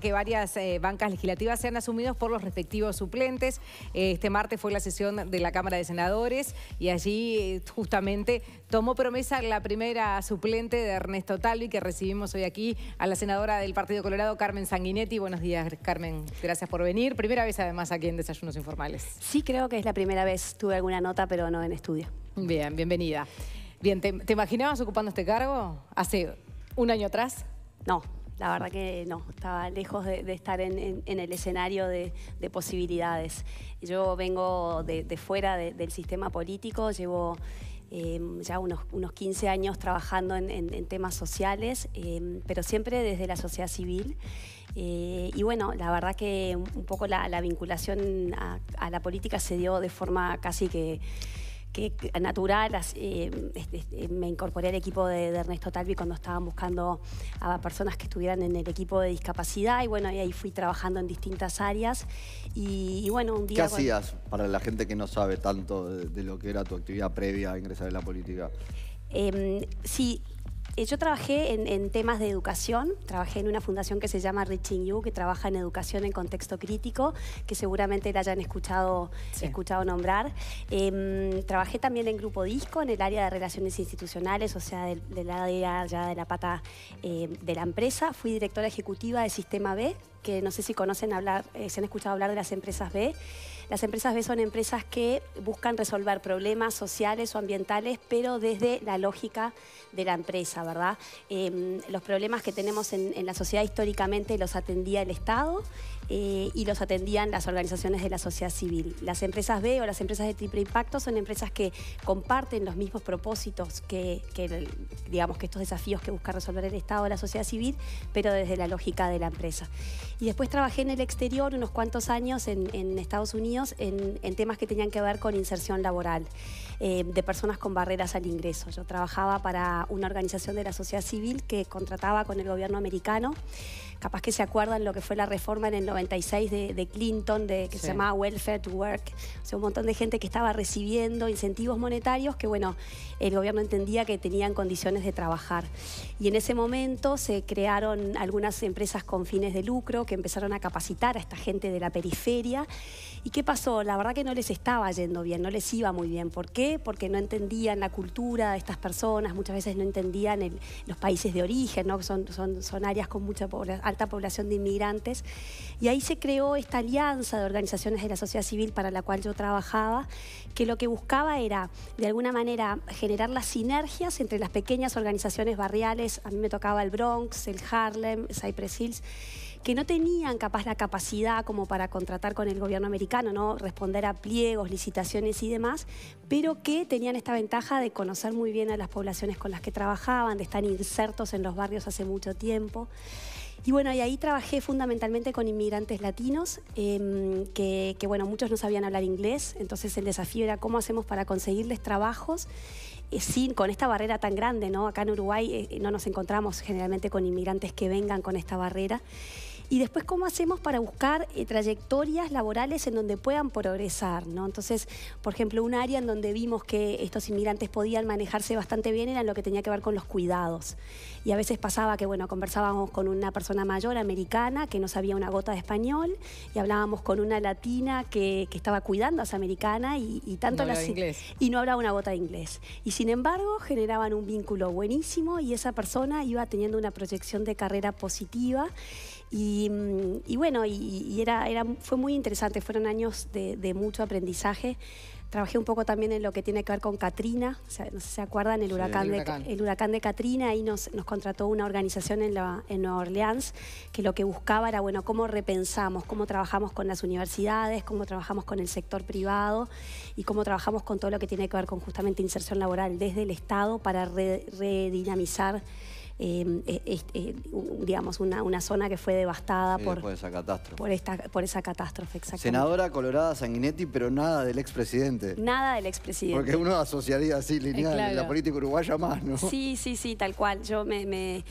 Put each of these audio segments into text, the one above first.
que varias eh, bancas legislativas sean asumidos por los respectivos suplentes. Eh, este martes fue la sesión de la Cámara de Senadores y allí eh, justamente tomó promesa la primera suplente de Ernesto Talvi que recibimos hoy aquí a la senadora del Partido Colorado, Carmen Sanguinetti. Buenos días, Carmen. Gracias por venir. Primera vez además aquí en Desayunos Informales. Sí, creo que es la primera vez. Tuve alguna nota, pero no en estudio. Bien, bienvenida. Bien, te imaginabas ocupando este cargo hace un año atrás? No la verdad que no, estaba lejos de, estar en, el escenario de, posibilidades. Yo vengo de, fuera del sistema político, llevo em, ya unos, unos 15 años trabajando en, temas sociales, em, pero siempre desde la sociedad civil. Eh, y bueno, la verdad que un poco la, vinculación a la política se dio de forma casi que que natural, eh, este, este, me incorporé al equipo de, Ernesto Talvi cuando estaban buscando a personas que estuvieran en el equipo de discapacidad y bueno, ahí fui trabajando en distintas áreas y, bueno, un día... ¿Qué hacías para la gente que no sabe tanto de, lo que era tu actividad previa a ingresar en la política? Em, sí, eh, yo trabajé en, temas de educación, trabajé en una fundación que se llama Reaching You, que trabaja en educación en contexto crítico, que seguramente la hayan escuchado, escuchado nombrar. Em, trabajé también en Grupo Disco, en el área de relaciones institucionales, o sea, del, área ya de la pata eh, de la empresa. Fui directora ejecutiva de Sistema B, que no sé si conocen hablar, eh, han escuchado hablar de las empresas B. Las empresas B son empresas que buscan resolver problemas sociales o ambientales, pero desde la lógica de la empresa, ¿verdad? Em, los problemas que tenemos en, la sociedad históricamente los atendía el Estado eh, y los atendían las organizaciones de la sociedad civil. Las empresas B o las empresas de triple impacto son empresas que comparten los mismos propósitos que, digamos, que estos desafíos que busca resolver el Estado o la sociedad civil, pero desde la lógica de la empresa. Y después trabajé en el exterior unos cuantos años en Estados Unidos en, temas que tenían que ver con inserción laboral eh, de personas con barreras al ingreso. Yo trabajaba para una organización de la sociedad civil que contrataba con el gobierno americano. Capaz que se acuerdan lo que fue la reforma en el 96 de, de Clinton, de, que se llamaba Welfare to Work. O sea, un montón de gente que estaba recibiendo incentivos monetarios que, bueno, el gobierno entendía que tenían condiciones de trabajar. Y en ese momento se crearon algunas empresas con fines de lucro que empezaron a capacitar a esta gente de la periferia ¿Y qué pasó? La verdad que no les estaba yendo bien, no les iba muy bien. ¿Por qué? Porque no entendían la cultura de estas personas, muchas veces no entendían los países de origen, ¿no? son, son, son áreas con mucha alta población de inmigrantes. Y ahí se creó esta alianza de organizaciones de la sociedad civil para la cual yo trabajaba, que lo que buscaba era, de alguna manera, generar las sinergias entre las pequeñas organizaciones barriales. A mí me tocaba el Bronx, el Harlem, Cypress Hills que no tenían capaz la capacidad como para contratar con el gobierno americano, ¿no? responder a pliegos, licitaciones y demás, pero que tenían esta ventaja de conocer muy bien a las poblaciones con las que trabajaban, de estar insertos en los barrios hace mucho tiempo. Y bueno, y ahí trabajé fundamentalmente con inmigrantes latinos, em, que, bueno, muchos no sabían hablar inglés, entonces el desafío era cómo hacemos para conseguirles trabajos eh, sin, con esta barrera tan grande, ¿no? Acá en Uruguay eh, no nos encontramos generalmente con inmigrantes que vengan con esta barrera y después cómo hacemos para buscar eh, trayectorias laborales en donde puedan progresar, ¿no? Entonces, por ejemplo, un área en donde vimos que estos inmigrantes podían manejarse bastante bien era lo que tenía que ver con los cuidados. Y a veces pasaba que, bueno, conversábamos con una persona mayor americana que no sabía una gota de español y hablábamos con una latina que, estaba cuidando a esa americana y, tanto no Y no hablaba una gota de inglés. Y sin embargo, generaban un vínculo buenísimo y esa persona iba teniendo una proyección de carrera positiva Mm, y, bueno, y, era, era, fue muy interesante, fueron años de, mucho aprendizaje. Trabajé un poco también en lo que tiene que ver con Katrina, no sé si se acuerdan, el huracán, De, el Katrina, ahí nos, contrató una organización en, en Nueva Orleans que lo que buscaba era, bueno, cómo repensamos, cómo trabajamos con las universidades, cómo trabajamos con el sector privado y cómo trabajamos con todo lo que tiene que ver con justamente inserción laboral desde el Estado para redinamizar Em, eh, eh, digamos, una, zona que fue devastada por, por, esa catástrofe. Por, esta, por esa catástrofe, exactamente. Senadora Colorada Sanguinetti, pero nada del expresidente. Nada del expresidente. Porque uno asociaría así, eh, lineal, la política uruguaya más, ¿no? Sí, sí, sí, tal cual. Yo me, me,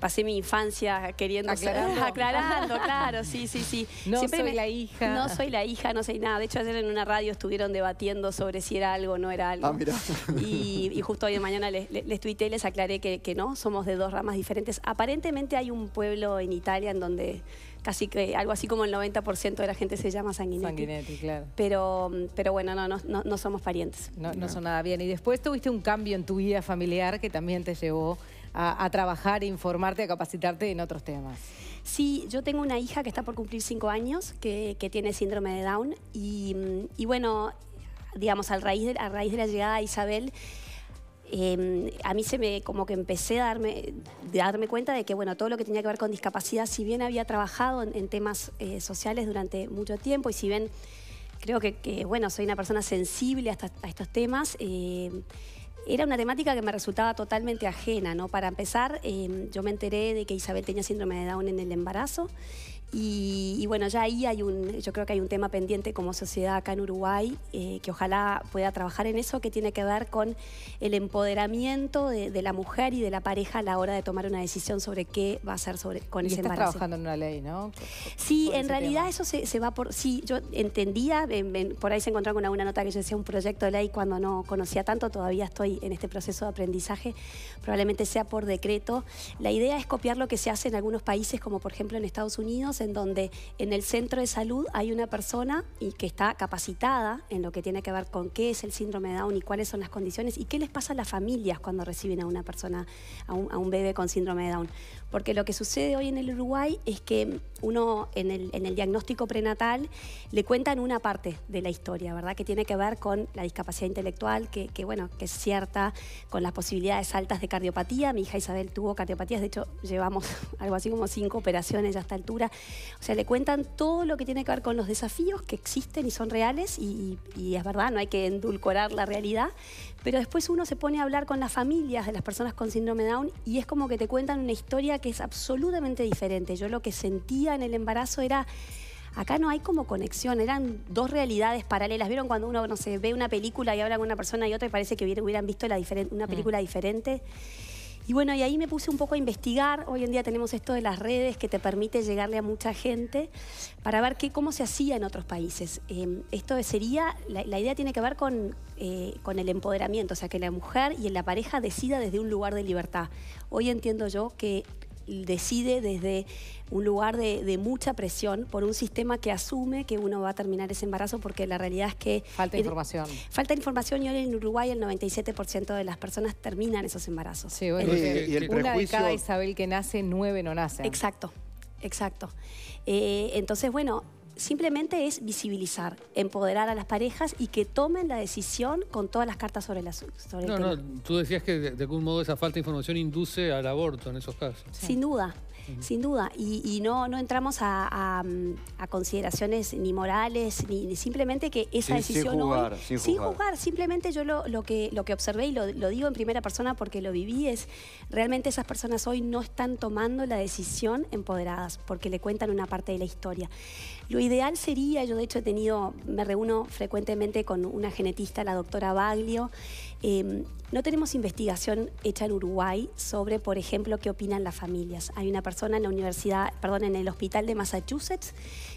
pasé mi infancia queriendo aclarando, aclarando claro, sí, sí, sí. No Siempre soy la hija. No soy la hija, no soy nada. De hecho, ayer en una radio estuvieron debatiendo sobre si era algo o no era algo. Ah, mira. Y, justo hoy de mañana les, les, les tuité les aclaré que, que no, somos de dos ramas diferentes. Aparentemente hay un pueblo en Italia en donde casi que algo así como el 90% de la gente se llama Sanguinetti. Sanguinetti, claro. Pero, mm, pero bueno, no, no, no somos parientes. No, son nada bien. Y después tuviste un cambio en tu vida familiar que también te llevó a, trabajar, e informarte, a capacitarte en otros temas. Sí, yo tengo una hija que está por cumplir cinco años, que, tiene síndrome de Down. Mm, y, bueno, digamos, a raíz de, a raíz de la llegada de Isabel, Em, a mí se me como que empecé a darme, darme cuenta de que bueno, todo lo que tenía que ver con discapacidad, si bien había trabajado en, temas eh, sociales durante mucho tiempo y si bien creo que, bueno, soy una persona sensible a, estos temas, eh, era una temática que me resultaba totalmente ajena, ¿no? Para empezar, em, yo me enteré de que Isabel tenía síndrome de Down en el embarazo y, bueno, ya ahí hay un, yo creo que hay un tema pendiente como sociedad acá en Uruguay, eh, que ojalá pueda trabajar en eso, que tiene que ver con el empoderamiento de, la mujer y de la pareja a la hora de tomar una decisión sobre qué va a hacer sobre, con y ese estás trabajando en una ley, ¿no? Sí, en realidad eso se, va por, sí, yo entendía, por ahí se encontró con alguna nota que yo decía un proyecto de ley cuando no conocía tanto, todavía estoy en este proceso de aprendizaje, probablemente sea por decreto. La idea es copiar lo que se hace en algunos países, como por ejemplo en Estados Unidos, en donde en el centro de salud hay una persona y que está capacitada en lo que tiene que ver con qué es el síndrome de Down y cuáles son las condiciones y qué les pasa a las familias cuando reciben a una persona, a un bebé con síndrome de Down. Porque lo que sucede hoy en el Uruguay es que uno en el, en el, diagnóstico prenatal le cuentan una parte de la historia, ¿verdad? Que tiene que ver con la discapacidad intelectual, que, bueno, que es cierta, con las posibilidades altas de cardiopatía. Mi hija Isabel tuvo cardiopatías, de hecho llevamos algo así como cinco operaciones ya a esta altura. O sea, le cuentan todo lo que tiene que ver con los desafíos que existen y son reales y, y es verdad, no hay que endulcorar la realidad, pero después uno se pone a hablar con las familias de las personas con síndrome Down y es como que te cuentan una historia que es absolutamente diferente. Yo lo que sentía en el embarazo era acá no hay como conexión, eran dos realidades paralelas. ¿Vieron cuando uno, no ve una película y habla con una persona y otra y parece que hubieran visto la una mm. película diferente? Y bueno, y ahí me puse un poco a investigar. Hoy en día tenemos esto de las redes que te permite llegarle a mucha gente para ver qué, cómo se hacía en otros países. Em, esto sería, la, idea tiene que ver con, eh, con el empoderamiento, o sea, que la mujer y la pareja decida desde un lugar de libertad. Hoy entiendo yo que decide desde un lugar de, mucha presión por un sistema que asume que uno va a terminar ese embarazo porque la realidad es que... Falta información. Falta información y hoy en Uruguay el 97% de las personas terminan esos embarazos. Sí, bueno, y, una de cada Isabel que nace, nueve no nace. Exacto, exacto. Eh, entonces, bueno, simplemente es visibilizar, empoderar a las parejas y que tomen la decisión con todas las cartas sobre, la, sobre no, el No, tú decías que de, algún modo esa falta de información induce al aborto en esos casos. Sin duda, sin duda, y, no, no entramos a, consideraciones ni morales, ni, simplemente que esa decisión sin jugar, sin, jugar. simplemente yo lo, lo, que, lo que observé y lo, lo, digo en primera persona porque lo viví es, realmente esas personas hoy no están tomando la decisión empoderadas porque le cuentan una parte de la historia. Lo ideal sería, yo de hecho he tenido, me reúno frecuentemente con una genetista, la doctora Baglio, Em, no tenemos investigación hecha en Uruguay sobre, por ejemplo, qué opinan las familias. Hay una persona en la universidad, perdón, en el hospital de Massachusetts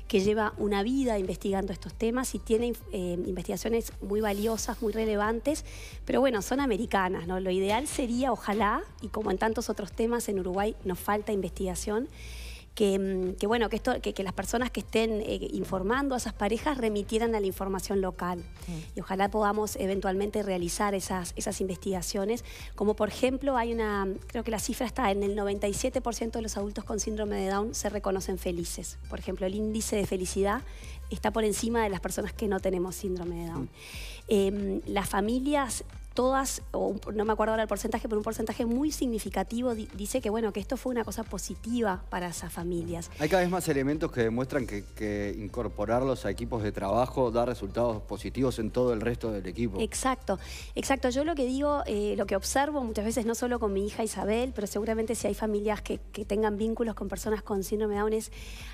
que lleva una vida investigando estos temas y tiene em, investigaciones muy valiosas, muy relevantes, pero bueno, son americanas, Lo ideal sería, ojalá, y como en tantos otros temas en Uruguay nos falta investigación, Mm, que, bueno, que, esto, que, que, las personas que estén eh, informando a esas parejas remitieran a la información local. Mm. Y ojalá podamos eventualmente realizar esas, esas investigaciones, como por ejemplo hay una, creo que la cifra está en el 97% de los adultos con síndrome de Down se reconocen felices. Por ejemplo, el índice de felicidad está por encima de las personas que no tenemos síndrome de Down. Mm. Em, las familias todas, o no me acuerdo ahora el porcentaje, pero un porcentaje muy significativo dice que bueno, que esto fue una cosa positiva para esas familias. Hay cada vez más elementos que demuestran que, incorporarlos a equipos de trabajo da resultados positivos en todo el resto del equipo. Exacto, exacto. Yo lo que digo, eh, lo que observo muchas veces, no solo con mi hija Isabel, pero seguramente si hay familias que, tengan vínculos con personas con síndrome de Down, es,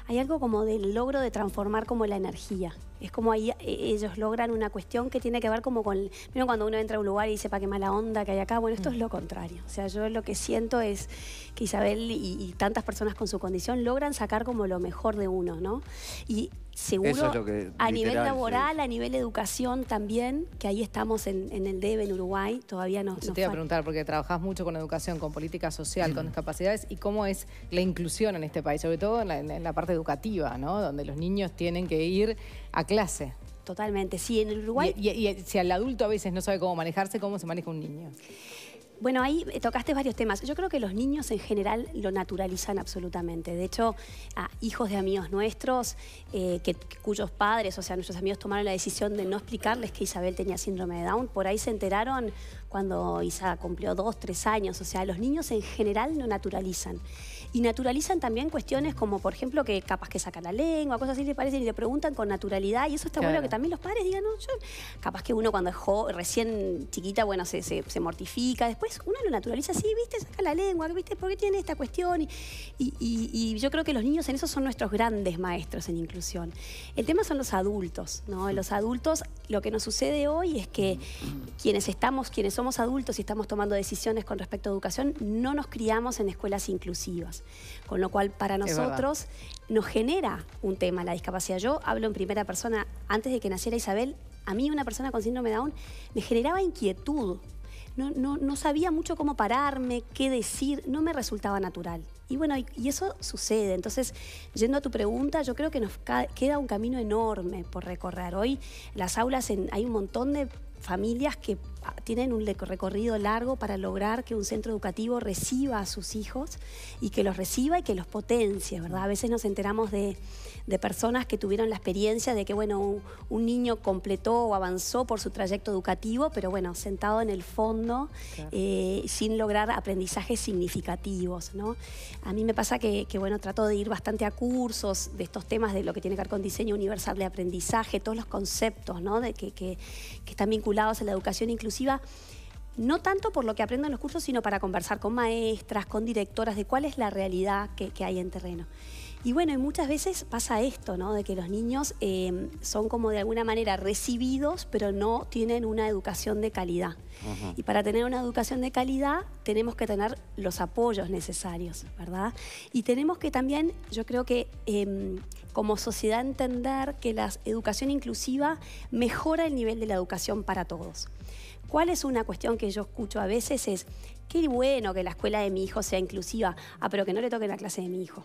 hay algo como del logro de transformar como la energía. Es como ahí eh, ellos logran una cuestión que tiene que ver como con... Bueno, cuando uno entra a un lugar y dice, para qué mala onda que hay acá. Bueno, esto es lo contrario. O sea, yo lo que siento es que Isabel y, y, tantas personas con su condición logran sacar como lo mejor de uno, ¿no? Y seguro a nivel laboral, a nivel educación también, que ahí estamos en, el DEVE e en Uruguay, todavía no... Yo te iba a preguntar, porque trabajás mucho con educación, con política social, con discapacidades, y cómo es la inclusión en este país, sobre todo en la, parte educativa, ¿no? Donde los niños tienen que ir a clase. Totalmente, sí, en Uruguay... Y, si el adulto a veces no sabe cómo manejarse, ¿cómo se maneja un niño? Bueno, ahí eh, tocaste varios temas. Yo creo que los niños en general lo naturalizan absolutamente. De hecho, a hijos de amigos nuestros, eh, cuyos padres, o sea, nuestros amigos tomaron la decisión de no explicarles que Isabel tenía síndrome de Down, por ahí se enteraron cuando Isa cumplió dos, tres años. O sea, los niños en general lo naturalizan y naturalizan también cuestiones como, por ejemplo, que capaz que saca la lengua, cosas así le parecen y le preguntan con naturalidad y eso está bueno que también los padres digan, no, capaz que uno cuando es recién chiquita, bueno, se, mortifica, después uno lo naturaliza, sí, viste, saca la lengua, viste, ¿por qué tiene esta cuestión? y yo creo que los niños en eso son nuestros grandes maestros en inclusión. El tema son los adultos, ¿no? Los adultos, lo que nos sucede hoy es que quienes estamos, quienes somos adultos y estamos tomando decisiones con respecto a educación, no nos criamos en escuelas inclusivas. Con lo cual, para nosotros nos genera un tema la discapacidad. Yo hablo en primera persona, antes de que naciera Isabel, a mí una persona con síndrome Down me generaba inquietud. No, no, sabía mucho cómo pararme, qué decir, no me resultaba natural. Y bueno, y, eso sucede. Entonces, yendo a tu pregunta, yo creo que nos queda un camino enorme por recorrer. Hoy las aulas, hay un montón de familias que tienen un recorrido largo para lograr que un centro educativo reciba a sus hijos y que los reciba y que los potencie, ¿verdad? A veces nos enteramos de, de personas que tuvieron la experiencia de que, bueno, un, niño completó o avanzó por su trayecto educativo, pero bueno, sentado en el fondo, eh, sin lograr aprendizajes significativos, ¿no? A mí me pasa que, bueno, trato de ir bastante a cursos de estos temas de lo que tiene que ver con diseño universal de aprendizaje, todos los conceptos, ¿no? De que, que, están vinculados a la educación inclusiva no tanto por lo que aprendo en los cursos, sino para conversar con maestras, con directoras, de cuál es la realidad que, hay en terreno. Y bueno, muchas veces pasa esto, ¿no? De que los niños eh, son como de alguna manera recibidos, pero no tienen una educación de calidad. Y para tener una educación de calidad tenemos que tener los apoyos necesarios, ¿verdad? Y tenemos que también, yo creo que em, como sociedad entender que la educación inclusiva mejora el nivel de la educación para todos. ¿Cuál es una cuestión que yo escucho a veces? Es, qué bueno que la escuela de mi hijo sea inclusiva, ah, pero que no le toque la clase de mi hijo.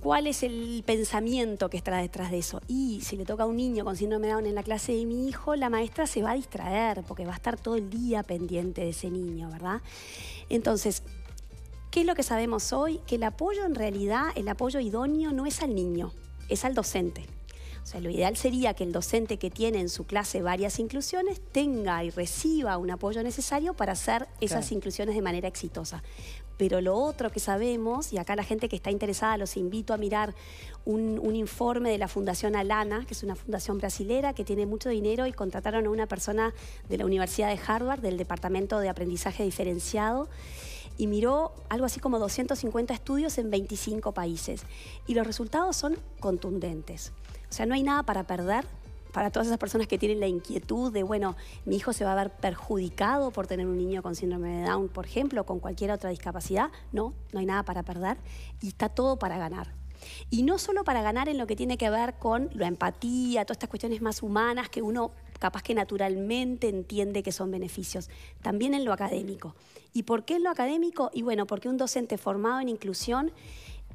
¿Cuál es el pensamiento que está detrás de eso? Y si le toca a un niño con síndrome de Down en la clase de mi hijo, la maestra se va a distraer porque va a estar todo el día pendiente de ese niño, ¿verdad? Entonces, ¿qué es lo que sabemos hoy? Que el apoyo en realidad, el apoyo idóneo no es al niño, es al docente lo ideal sería que el docente que tiene en su clase varias inclusiones tenga y reciba un apoyo necesario para hacer esas inclusiones de manera exitosa. Pero lo otro que sabemos, y acá la gente que está interesada los invito a mirar un, un, informe de la Fundación Alana, que es una fundación brasilera que tiene mucho dinero y contrataron a una persona de la Universidad de Harvard, del Departamento de Aprendizaje Diferenciado, y miró algo así como 250 estudios en 25 países. Y los resultados son contundentes. O sea, no hay nada para perder para todas esas personas que tienen la inquietud de, bueno, mi hijo se va a ver perjudicado por tener un niño con síndrome de Down, por ejemplo, o con cualquier otra discapacidad. No, no hay nada para perder y está todo para ganar. Y no solo para ganar en lo que tiene que ver con la empatía, todas estas cuestiones más humanas que uno capaz que naturalmente entiende que son beneficios, también en lo académico. ¿Y por qué en lo académico? Y bueno, porque un docente formado en inclusión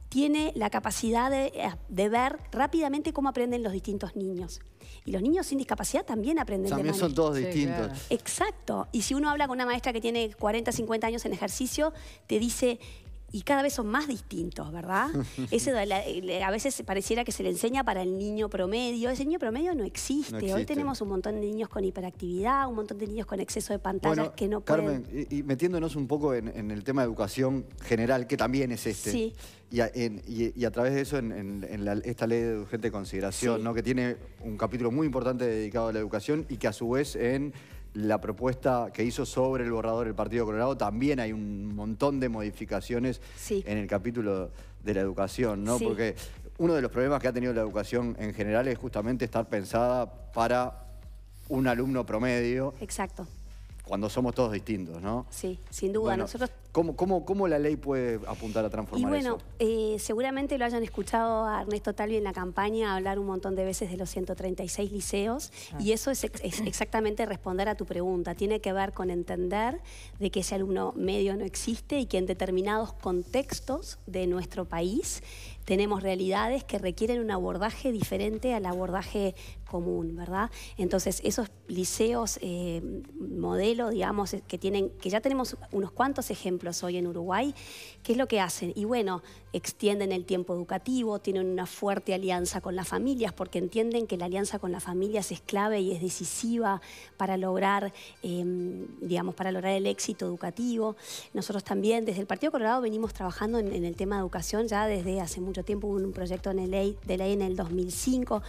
tiene la capacidad eh, de, ver rápidamente cómo aprenden los distintos niños. Y los niños sin discapacidad también aprenden. También son todos distintos. Exacto. Y si uno habla con una maestra que tiene 40, 50 años en ejercicio, te dice y cada vez son más distintos, ¿verdad? Ese, a veces pareciera que se le enseña para el niño promedio. Ese niño promedio no existe. Hoy tenemos un montón de niños con hiperactividad, un montón de niños con exceso de pantallas que no Carmen, pueden... Carmen, y, metiéndonos un poco en, el tema de educación general, que también es este. Y a, través de eso, en, esta ley de urgente consideración, ¿no? que tiene un capítulo muy importante dedicado a la educación y que a su vez en la propuesta que hizo sobre el borrador del Partido Colorado, también hay un montón de modificaciones en el capítulo de la educación, ¿no? Porque uno de los problemas que ha tenido la educación en general es justamente estar pensada para un alumno promedio. Exacto. Cuando somos todos distintos, ¿no? Sí, sin duda. Nosotros ¿Cómo, la ley puede apuntar a transformar eso? Y bueno, eh, seguramente lo hayan escuchado a Ernesto Talvi en la campaña hablar un montón de veces de los 136 liceos y eso es, exactamente responder a tu pregunta. Tiene que ver con entender de que ese alumno medio no existe y que en determinados contextos de nuestro país tenemos realidades que requieren un abordaje diferente al abordaje común, ¿verdad? Entonces, esos liceos eh, modelo, digamos, que, tienen, que ya tenemos unos cuantos ejemplos hoy en Uruguay. ¿Qué es lo que hacen? Y bueno, extienden el tiempo educativo, tienen una fuerte alianza con las familias, porque entienden que la alianza con las familias es clave y es decisiva para lograr, em, digamos, para lograr el éxito educativo. Nosotros también, desde el Partido Colorado, venimos trabajando en, el tema de educación ya desde hace mucho tiempo, hubo un proyecto en la ley, de ley en el 2005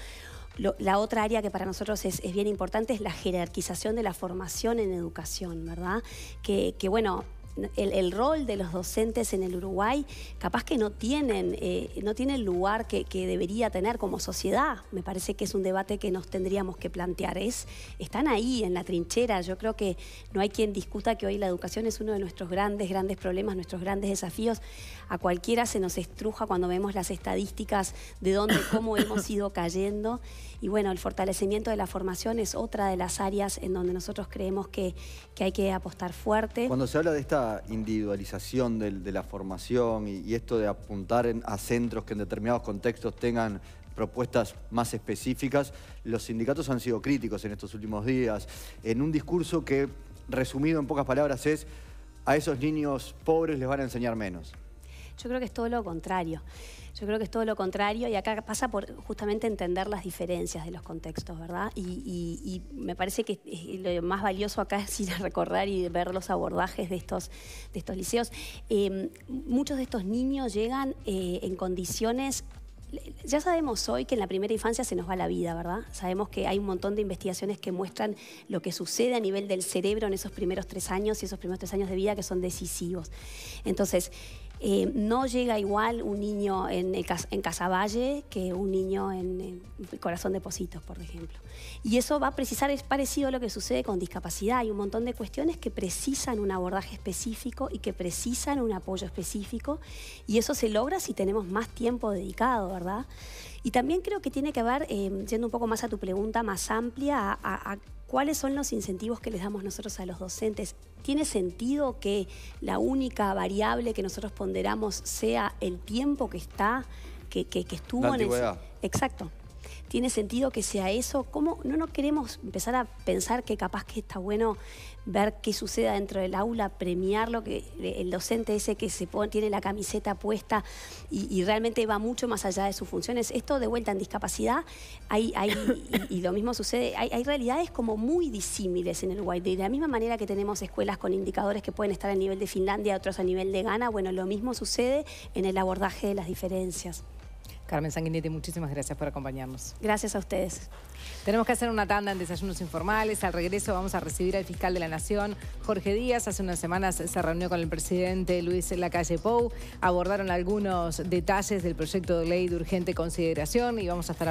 la otra área que para nosotros es, bien importante es la jerarquización de la formación en educación, ¿verdad? Que, que bueno, el, rol de los docentes en el Uruguay capaz que no tienen, eh, no tienen el lugar que, debería tener como sociedad. Me parece que es un debate que nos tendríamos que plantear. Es, están ahí en la trinchera. Yo creo que no hay quien discuta que hoy la educación es uno de nuestros grandes, grandes problemas, nuestros grandes desafíos. A cualquiera se nos estruja cuando vemos las estadísticas de dónde, cómo hemos ido cayendo. Y bueno, el fortalecimiento de la formación es otra de las áreas en donde nosotros creemos que, que hay que apostar fuerte. Cuando se habla de esta individualización de, la formación y, esto de apuntar a centros que en determinados contextos tengan propuestas más específicas, los sindicatos han sido críticos en estos últimos días, en un discurso que, resumido en pocas palabras, es a esos niños pobres les van a enseñar menos. Yo creo que es todo lo contrario. Yo creo que es todo lo contrario y acá pasa por justamente entender las diferencias de los contextos, ¿verdad? Y, me parece que lo más valioso acá es ir a recordar y ver los abordajes de estos, de estos liceos. Em, muchos de estos niños llegan eh, en condiciones ya sabemos hoy que en la primera infancia se nos va la vida, ¿verdad? Sabemos que hay un montón de investigaciones que muestran lo que sucede a nivel del cerebro en esos primeros tres años y esos primeros tres años de vida que son decisivos. Entonces, eh, no llega igual un niño en, Casaballe que un niño en, Corazón de Positos, por ejemplo. Y eso va a precisar, es parecido a lo que sucede con discapacidad. Hay un montón de cuestiones que precisan un abordaje específico y que precisan un apoyo específico. Y eso se logra si tenemos más tiempo dedicado, ¿verdad? Y también creo que tiene que ver, eh, yendo un poco más a tu pregunta más amplia, a ¿Cuáles son los incentivos que les damos nosotros a los docentes? ¿Tiene sentido que la única variable que nosotros ponderamos sea el tiempo que está, que, que, estuvo en el... Exacto tiene sentido que sea eso. ¿Cómo no, queremos empezar a pensar que capaz que está bueno ver qué suceda dentro del aula, premiarlo, que el docente ese que se pone, tiene la camiseta puesta y, realmente va mucho más allá de sus funciones? Esto de vuelta en discapacidad, hay, hay y, lo mismo sucede, hay, realidades como muy disímiles en el White. De la misma manera que tenemos escuelas con indicadores que pueden estar a nivel de Finlandia, otros a nivel de Ghana, bueno, lo mismo sucede en el abordaje de las diferencias. Carmen Sanguinetti, muchísimas gracias por acompañarnos. Gracias a ustedes. Tenemos que hacer una tanda en desayunos informales. Al regreso vamos a recibir al fiscal de la Nación, Jorge Díaz. Hace unas semanas se reunió con el presidente Luis Lacalle Pou. Abordaron algunos detalles del proyecto de ley de urgente consideración y vamos a estar